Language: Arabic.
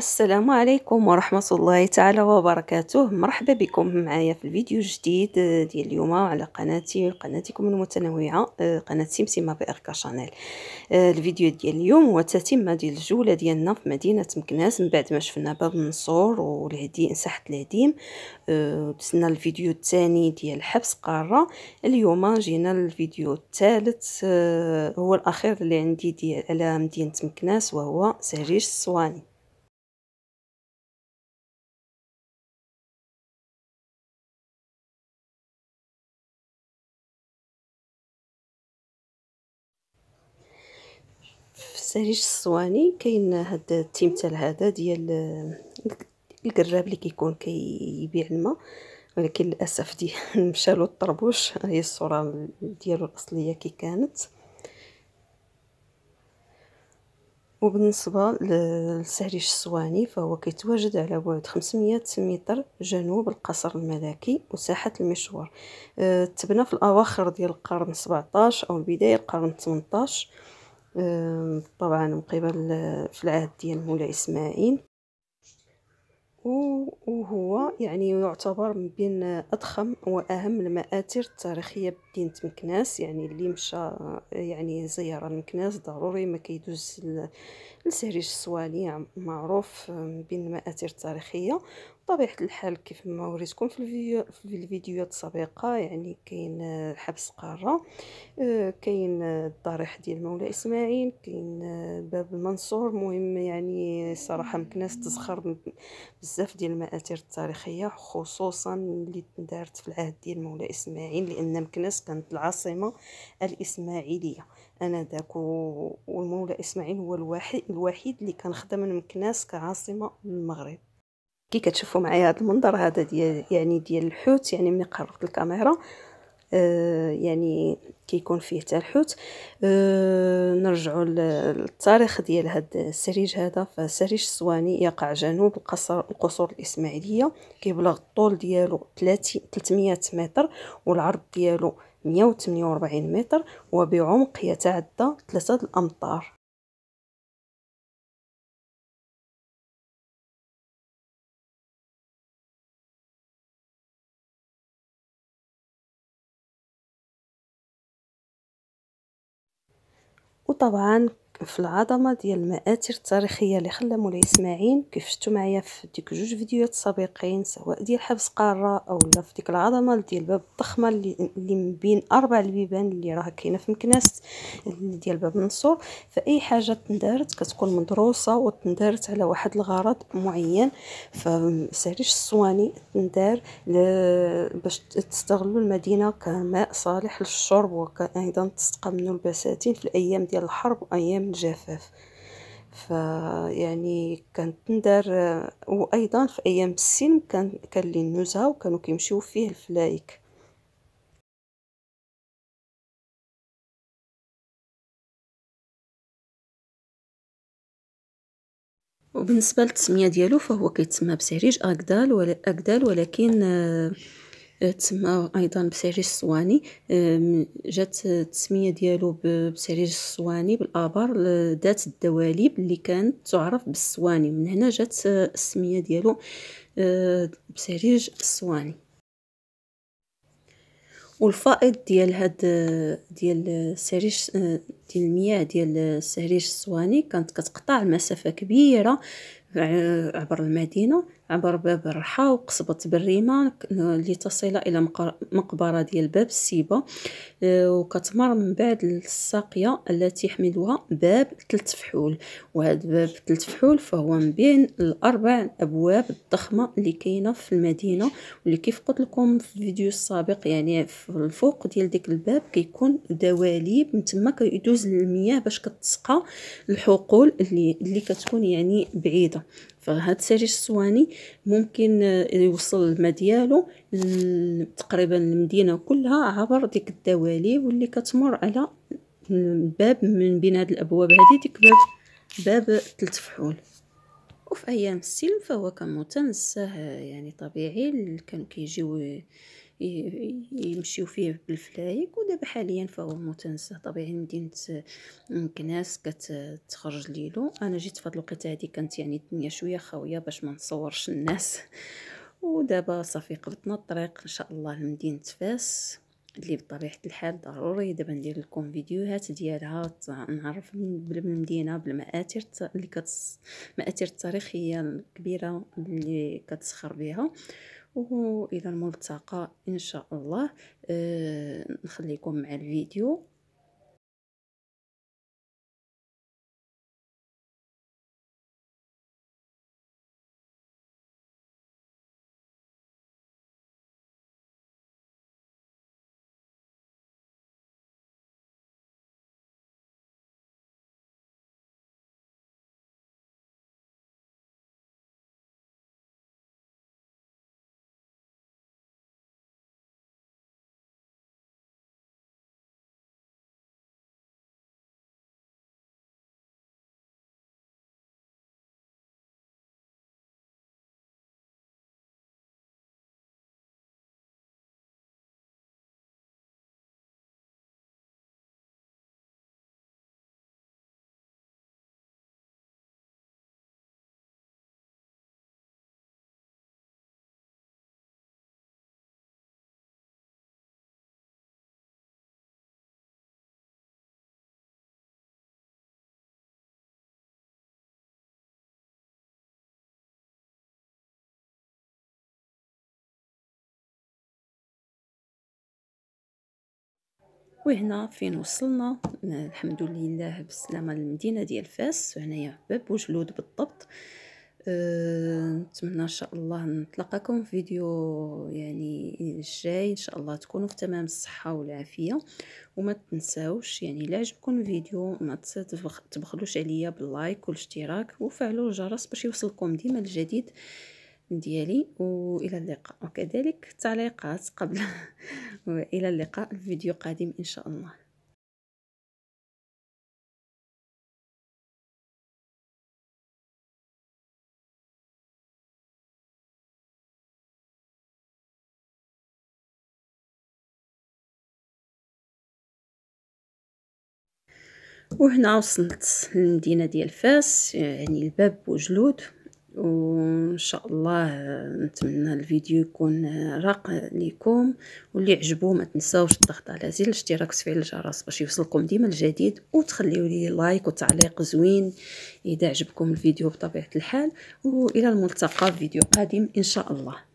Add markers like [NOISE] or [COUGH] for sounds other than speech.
السلام عليكم ورحمة الله تعالى وبركاته مرحبا بكم معايا في الفيديو الجديد آه، ديال اليوم على قناتي قناتكم المتنوعة آه، قناة سمسمة بإركا شانيل آه، الفيديو ديال اليوم هو تتمة ديال الجولة ديالنا في مدينة مكناس من بعد ما شفنا باب منصور والهدي ساحة الهديم دزنا الفيديو الثاني ديال حبس قارة اليوم جينا الفيديو الثالث هو الأخير اللي عندي ديال على مدينة مكناس وهو سريج الصواني تستاهليش الصواني كاين هاد التمثال هذا ديال القراب اللي كيكون كيبيع الماء ولكن للاسف دي [LAUGHS] مشالو الطربوش هي الصوره ديالو الاصليه كي كانت وبالنسبه لسهريش الصواني فهو كيتواجد على بعد 500 متر جنوب القصر الملكي وساحه المشوار آه، تبنى في الاواخر ديال القرن 17 او بدايه القرن 18 طبعا من قبل آه، في العهد ديال مولاي اسماعيل وهو يعني يعتبر من بين اضخم واهم المآثر التاريخيه بمدينه مكناس يعني اللي مشى آه، يعني زياره لمكناس ضروري ما كيدوز لسهريج الصوالي معروف بين المآثر التاريخية بطبيعة الحال كيف ما وريتكم في الفيديوهات السابقة يعني كاين آه، حبس قارة آه، كاين آه، الضريح ديال المولى إسماعيل كاين باب المنصور مهم يعني صراحة مكناس تزخر بزاف ديال المآثر التاريخية خصوصا اللي دارت في العهد ديال المولى إسماعيل لأن مكناس كانت العاصمة الإسماعيلية انا داك والمولى اسماعيل هو الوحيد الوحيد اللي كان خدم من مكناس كعاصمه للمغرب كي كتشوفوا معايا هذا المنظر هذا ديال يعني ديال الحوت يعني ملي قربت الكاميرا آه، يعني كيكون فيه حتى الحوت آه، نرجعوا للتاريخ ديال هذا السريج هذا فسريج الصواني يقع جنوب القصر القصور الاسماعيليه كيبلغ الطول ديالو 30 300 متر والعرض ديالو 148 متر وبعمق يتعدى 3 الأمتار وطبعا في العظمه ديال المآثر التاريخيه اللي خلى مولاي اسماعيل كيف شفتوا معايا في ديك جوج فيديوهات سابقين سواء ديال حبس قاره او لا في ديك العظمه ديال الباب الضخمه اللي, اللي من بين اربع البيبان اللي راه كاينه في مكناس ديال باب منصور فاي حاجه تندارت كتكون مدروسه وتندارت على واحد الغرض معين فمساليش الصواني تندار باش تستغلوا المدينه كماء صالح للشرب وكايضا تسقى منه البساتين في الايام ديال الحرب وايام نجفف فيعني كانت ندار وايضا في ايام السن كان كان لي النزهه وكانوا كيمشيو فيه الفلايك وبالنسبه للتسميه ديالو فهو كيتسمى بسعريج اكدال ولا اكدال ولكن آه أه، تسمى ايضا بسيريج الصواني أه، جات التسميه ديالو بسيريج الصواني بالابار ذات الدواليب اللي كانت تعرف بالصواني من هنا جات أه، السميه ديالو بسيريج الصواني والفائض ديال هاد ديال سيريش ديال المياه ديال سيريش الصواني كانت كتقطع مسافه كبيره عبر المدينة عبر باب الرحى وقصبة بريمة لتصل إلى مقبرة ديال باب السيبة آه، وكتمر من بعد الساقية التي يحملها باب ثلث فحول وهذا باب ثلث فحول فهو من بين الأربع أبواب الضخمة اللي كاينة في المدينة واللي كيف قلت لكم في الفيديو السابق يعني في الفوق ديال ديك الباب كيكون دواليب من تما كيدوز المياه باش كتسقى الحقول اللي اللي كتكون يعني بعيدة الحاجه فهاد سيريش الصواني ممكن آه، يوصل الماء ديالو تقريبا المدينه كلها عبر ديك الدوالي واللي كتمر على باب من بين هاد الابواب هادي ديك باب باب ثلاث فحول وفي ايام السلم فهو كان متنسه آه، يعني طبيعي كانوا كيجيو يمشيو فيه بالفلايك ودابا حاليا فهو متنزه طبيعي مدينه مكناس كتخرج ليلو انا جيت في هاد الوقيته هادي كانت يعني الدنيا شويه خاويه باش ما نصورش الناس [LAUGHS] ودابا صافي قبضنا الطريق ان شاء الله لمدينه فاس اللي بطبيعه الحال ضروري دابا ندير لكم فيديوهات ديالها نعرف بالمدينه بالمآثر اللي كتس مآثر التاريخيه الكبيره اللي كتسخر بها وإلى الملتقى إن شاء الله آه، نخليكم مع الفيديو وهنا فين وصلنا الحمد لله بالسلامه للمدينه ديال فاس وهنايا باب وجلود بالضبط أه، نتمنى ان شاء الله نتلقاكم في فيديو يعني الجاي ان شاء الله تكونوا في تمام الصحه والعافيه وما تنساوش يعني الا عجبكم الفيديو ما تبخلوش عليا باللايك والاشتراك وفعلوا الجرس باش يوصلكم ديما الجديد ديالي والى اللقاء وكذلك تعليقات قبل [LAUGHS] والى اللقاء في فيديو قادم ان شاء الله وهنا وصلت للمدينه ديال فاس يعني الباب وجلود وان شاء الله نتمنى الفيديو يكون راق ليكم واللي عجبو ما تنساوش الضغط على زر الاشتراك وتفعيل الجرس باش يوصلكم ديما الجديد وتخليو لي لايك وتعليق زوين اذا عجبكم الفيديو بطبيعه الحال والى الملتقى في فيديو قادم ان شاء الله